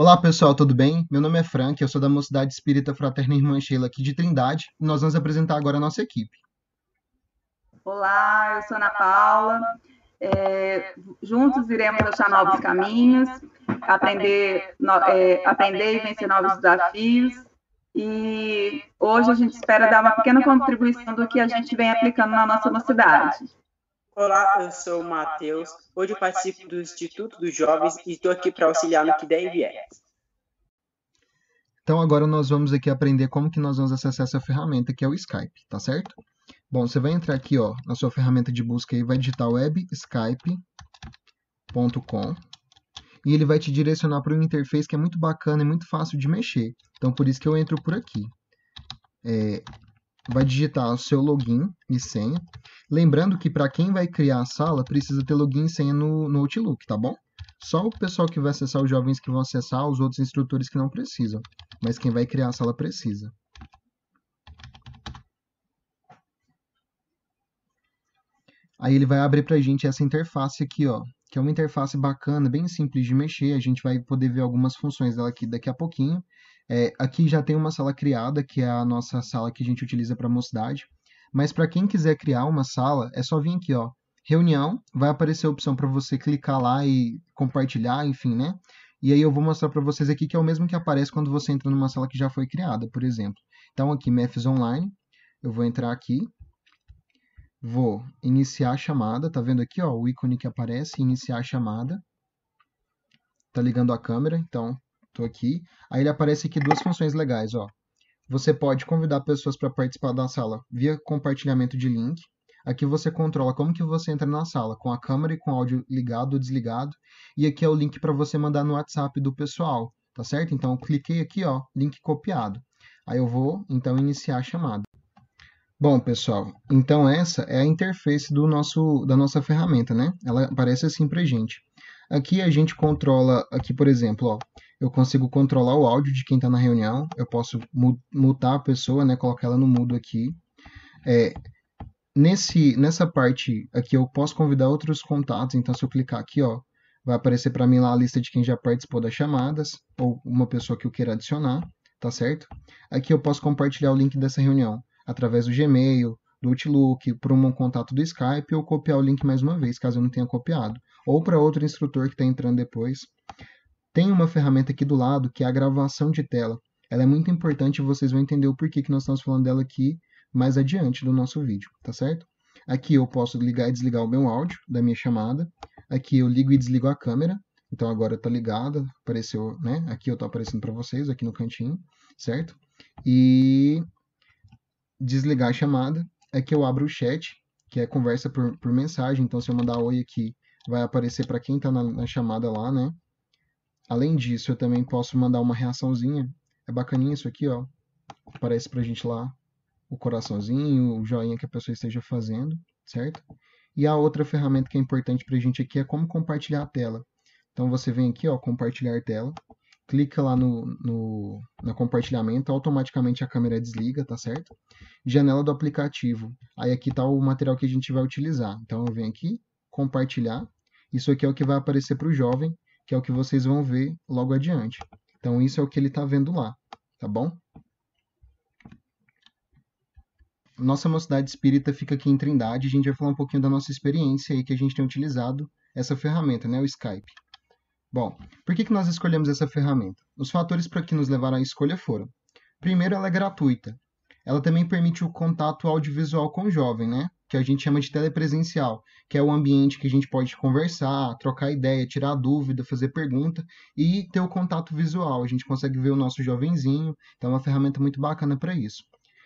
Olá pessoal, tudo bem? Meu nome é Frank, eu sou da Mocidade Espírita Fraterna Irmã Sheila aqui de Trindade e nós vamos apresentar agora a nossa equipe. Olá, eu sou Ana Paula. É, juntos iremos achar novos caminhos, aprender, no, é, aprender e vencer novos desafios. E hoje a gente espera dar uma pequena contribuição do que a gente vem aplicando na nossa mocidade. Olá, eu sou o Matheus. Hoje eu participo do Instituto dos Jovens e estou aqui para auxiliar no que der e vier. Então agora nós vamos aqui aprender como que nós vamos acessar essa ferramenta que é o Skype, tá certo? Bom, você vai entrar aqui ó, na sua ferramenta de busca e vai digitar webskype.com e ele vai te direcionar para uma interface que é muito bacana e muito fácil de mexer. Então por isso que eu entro por aqui. É, vai digitar o seu login e senha. Lembrando que para quem vai criar a sala, precisa ter login e senha no, no Outlook, tá bom? Só o pessoal que vai acessar, os jovens que vão acessar, os outros instrutores que não precisam. Mas quem vai criar a sala precisa. Aí ele vai abrir para a gente essa interface aqui, ó, que é uma interface bacana, bem simples de mexer. A gente vai poder ver algumas funções dela aqui daqui a pouquinho. É, aqui já tem uma sala criada, que é a nossa sala que a gente utiliza para mocidade. Mas para quem quiser criar uma sala, é só vir aqui, ó, reunião, vai aparecer a opção para você clicar lá e compartilhar, enfim, né? E aí eu vou mostrar para vocês aqui que é o mesmo que aparece quando você entra numa sala que já foi criada, por exemplo. Então aqui, MEFs Online, eu vou entrar aqui, vou iniciar a chamada, tá vendo aqui, ó, o ícone que aparece, iniciar a chamada. Tá ligando a câmera, então estou aqui. Aí ele aparece aqui duas funções legais, ó. Você pode convidar pessoas para participar da sala via compartilhamento de link. Aqui você controla como que você entra na sala, com a câmera e com o áudio ligado ou desligado. E aqui é o link para você mandar no WhatsApp do pessoal, tá certo? Então, cliquei aqui, ó, link copiado. Aí eu vou, então, iniciar a chamada. Bom, pessoal, então essa é a interface do nosso, da nossa ferramenta, né? Ela aparece assim para gente. Aqui a gente controla, aqui por exemplo, ó, eu consigo controlar o áudio de quem está na reunião, eu posso mutar a pessoa, né, colocar ela no mudo aqui. É, nesse, nessa parte aqui eu posso convidar outros contatos, então se eu clicar aqui, ó, vai aparecer para mim lá a lista de quem já participou das chamadas, ou uma pessoa que eu queira adicionar, tá certo? Aqui eu posso compartilhar o link dessa reunião através do Gmail, do Outlook, para um contato do Skype, ou copiar o link mais uma vez, caso eu não tenha copiado, ou para outro instrutor que está entrando depois. Tem uma ferramenta aqui do lado que é a gravação de tela. Ela é muito importante e vocês vão entender o porquê que nós estamos falando dela aqui mais adiante do nosso vídeo, tá certo? Aqui eu posso ligar e desligar o meu áudio da minha chamada. Aqui eu ligo e desligo a câmera. Então agora está ligada, apareceu, né? Aqui eu estou aparecendo para vocês, aqui no cantinho, certo? E desligar a chamada. Aqui eu abro o chat, que é conversa por, por mensagem. Então se eu mandar oi aqui, vai aparecer para quem está na, na chamada lá, né? Além disso, eu também posso mandar uma reaçãozinha. É bacaninha isso aqui, ó. Aparece pra gente lá o coraçãozinho, o joinha que a pessoa esteja fazendo, certo? E a outra ferramenta que é importante pra gente aqui é como compartilhar a tela. Então você vem aqui, ó, compartilhar tela, clica lá no, no, no, compartilhamento, automaticamente a câmera desliga, tá certo? Janela do aplicativo. Aí aqui tá o material que a gente vai utilizar. Então eu venho aqui, compartilhar. Isso aqui é o que vai aparecer para o jovem que é o que vocês vão ver logo adiante. Então, isso é o que ele está vendo lá, tá bom? Nossa Mocidade Espírita fica aqui em Trindade, a gente vai falar um pouquinho da nossa experiência aí que a gente tem utilizado essa ferramenta, né, o Skype. Bom, por que, que nós escolhemos essa ferramenta? Os fatores para que nos levaram à escolha foram: primeiro, ela é gratuita. Ela também permite o contato audiovisual com o jovem, né? que a gente chama de telepresencial, que é o ambiente que a gente pode conversar, trocar ideia, tirar dúvida, fazer pergunta e ter o contato visual. A gente consegue ver o nosso jovenzinho, então é uma ferramenta muito bacana para isso.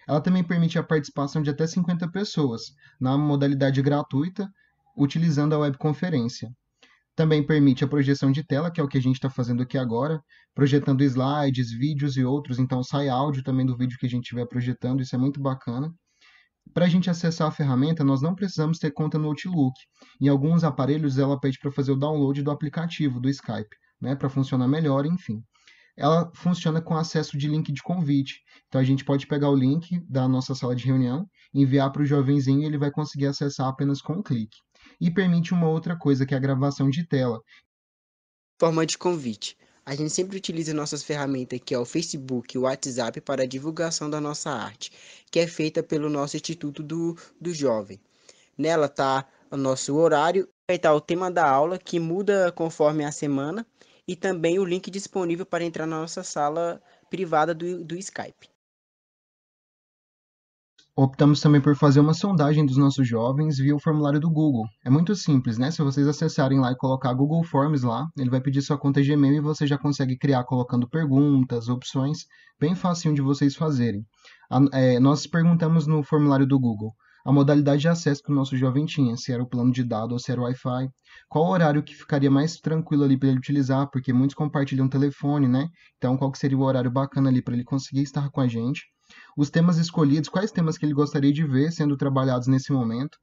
Ela também permite a participação de até 50 pessoas, na modalidade gratuita, utilizando a webconferência. Também permite a projeção de tela, que é o que a gente está fazendo aqui agora, projetando slides, vídeos e outros, então sai áudio também do vídeo que a gente estiver projetando, isso é muito bacana. Para a gente acessar a ferramenta, nós não precisamos ter conta no Outlook. Em alguns aparelhos, ela pede para fazer o download do aplicativo do Skype, né, para funcionar melhor, enfim. Ela funciona com acesso de link de convite. Então, a gente pode pegar o link da nossa sala de reunião, enviar para o jovenzinho e ele vai conseguir acessar apenas com um clique. E permite uma outra coisa, que é a gravação de tela. Forma de convite. A gente sempre utiliza nossas ferramentas, que é o Facebook e o WhatsApp, para a divulgação da nossa arte, que é feita pelo nosso Instituto do, do Jovem. Nela está o nosso horário, vai estar tá o tema da aula, que muda conforme a semana, e também o link disponível para entrar na nossa sala privada do, do Skype. Optamos também por fazer uma sondagem dos nossos jovens via o formulário do Google. É muito simples, né? Se vocês acessarem lá e colocar Google Forms lá, ele vai pedir sua conta Gmail e você já consegue criar colocando perguntas, opções, bem fácil de vocês fazerem. A, é, nós perguntamos no formulário do Google a modalidade de acesso que o nosso jovem tinha, se era o plano de dado ou se era o Wi-Fi, qual horário que ficaria mais tranquilo ali para ele utilizar, porque muitos compartilham telefone, né? Então, qual que seria o horário bacana ali para ele conseguir estar com a gente? Os temas escolhidos, quais temas que ele gostaria de ver sendo trabalhados nesse momento,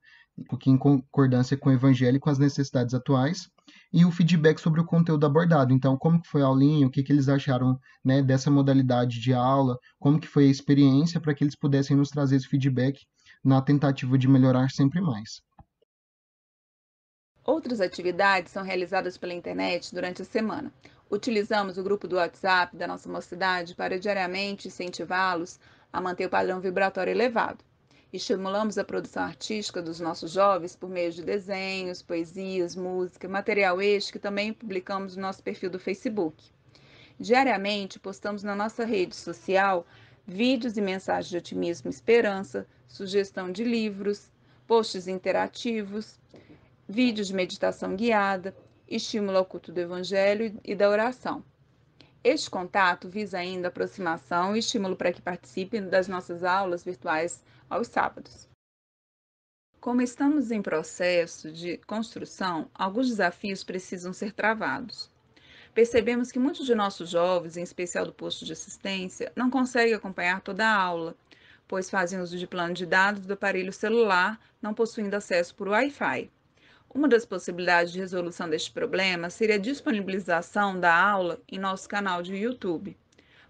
o que em concordância com o evangelho e com as necessidades atuais, e o feedback sobre o conteúdo abordado. Então, como que foi a aulinha, o que, que eles acharam né, dessa modalidade de aula, como que foi a experiência, para que eles pudessem nos trazer esse feedback na tentativa de melhorar sempre mais. Outras atividades são realizadas pela internet durante a semana. Utilizamos o grupo do WhatsApp da nossa mocidade para diariamente incentivá-los a manter o padrão vibratório elevado. Estimulamos a produção artística dos nossos jovens por meio de desenhos, poesias, música, material este que também publicamos no nosso perfil do Facebook. Diariamente postamos na nossa rede social vídeos e mensagens de otimismo e esperança, sugestão de livros, posts interativos, vídeos de meditação guiada, estímulo ao culto do evangelho e da oração. Este contato visa ainda aproximação e estímulo para que participem das nossas aulas virtuais aos sábados. Como estamos em processo de construção, alguns desafios precisam ser travados. Percebemos que muitos de nossos jovens, em especial do posto de assistência, não conseguem acompanhar toda a aula, pois fazem uso de plano de dados do aparelho celular, não possuindo acesso por Wi-Fi. Uma das possibilidades de resolução deste problema seria a disponibilização da aula em nosso canal de YouTube,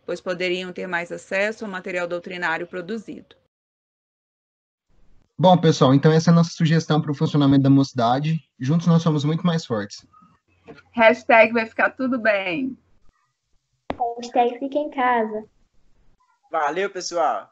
pois poderiam ter mais acesso ao material doutrinário produzido. Bom, pessoal, então essa é a nossa sugestão para o funcionamento da mocidade. Juntos nós somos muito mais fortes. Hashtag vai ficar tudo bem. Hashtag fica em casa. Valeu, pessoal!